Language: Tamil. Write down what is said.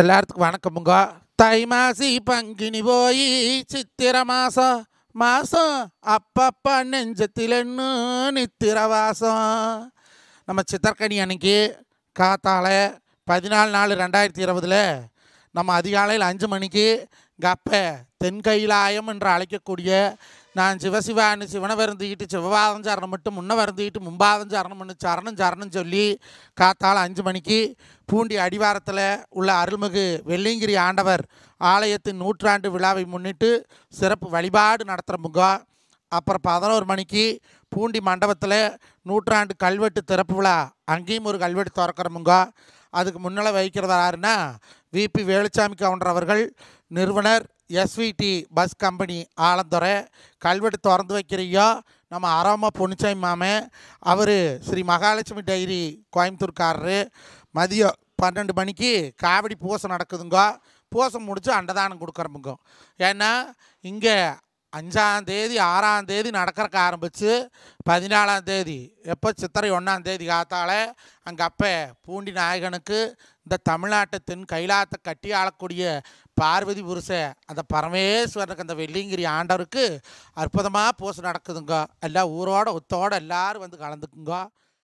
எல்லாத்துக்கும் வணக்கமுங்க தை மாசி பங்கினி போய் சித்திர மாசம் மாசம் அப்பப்ப நெஞ்சத்தில் நித்திர வாசம் நம்ம சித்தர்கனி அன்னைக்கு காத்தால பதினாலு நாலு ரெண்டாயிரத்தி இருபதில் நம்ம அதிகாலையில் அஞ்சு மணிக்கு கப்ப தென்கைலாயம் என்று அழைக்கக்கூடிய நான் சிவசிவான்னு சிவனை வருந்திக்கிட்டு சிவபாதம் சரணம் மட்டும் முன்ன வருந்திக்கிட்டு மும்பாதம் சரணம் பண்ணு சரணம் சரணம் சொல்லி காத்தால் அஞ்சு மணிக்கு பூண்டி அடிவாரத்தில் உள்ள அருள்மிகு வெள்ளிங்கிரி ஆண்டவர் ஆலயத்தின் நூற்றாண்டு விழாவை முன்னிட்டு சிறப்பு வழிபாடு நடத்துகிற முகம் அப்புறம் பதினோரு மணிக்கு பூண்டி மண்டபத்தில் நூற்றாண்டு கல்வெட்டு திறப்பு விழா அங்கேயும் ஒரு கல்வெட்டு திறக்கிறமுங்க அதுக்கு முன்னால் வைக்கிறது யாருன்னா விபி வேலுச்சாமி கவுண்டர் அவர்கள் நிறுவனர் எஸ்விடி பஸ் கம்பெனி ஆலந்துறை கல்வெட்டு திறந்து வைக்கிறியா நம்ம அரோமா பொன்னிச்சாமி மாமே அவர் ஸ்ரீ மகாலட்சுமி டைரி கோயம்புத்தூர்காரரு மதியம் பன்னெண்டு மணிக்கு காவடி பூசை நடக்குதுங்க பூசை முடித்து அண்டதானம் கொடுக்குறமுங்க ஏன்னா இங்கே அஞ்சாம் தேதி ஆறாம் தேதி நடக்கிறக்க ஆரம்பித்து பதினாலாம் தேதி எப்போ சித்திரை ஒன்றாம் தேதி காத்தாலே அங்கே அப்போ பூண்டி நாயகனுக்கு இந்த தமிழ்நாட்டு தென் கைலாத்தை கட்டி ஆளக்கூடிய பார்வதி புருஷ அந்த பரமேஸ்வரனுக்கு அந்த வெள்ளிங்கிரி ஆண்டவருக்கு அற்புதமாக பூசை நடக்குதுங்க எல்லாம் ஊரோட ஒத்தோடு எல்லோரும் வந்து கலந்துக்குங்க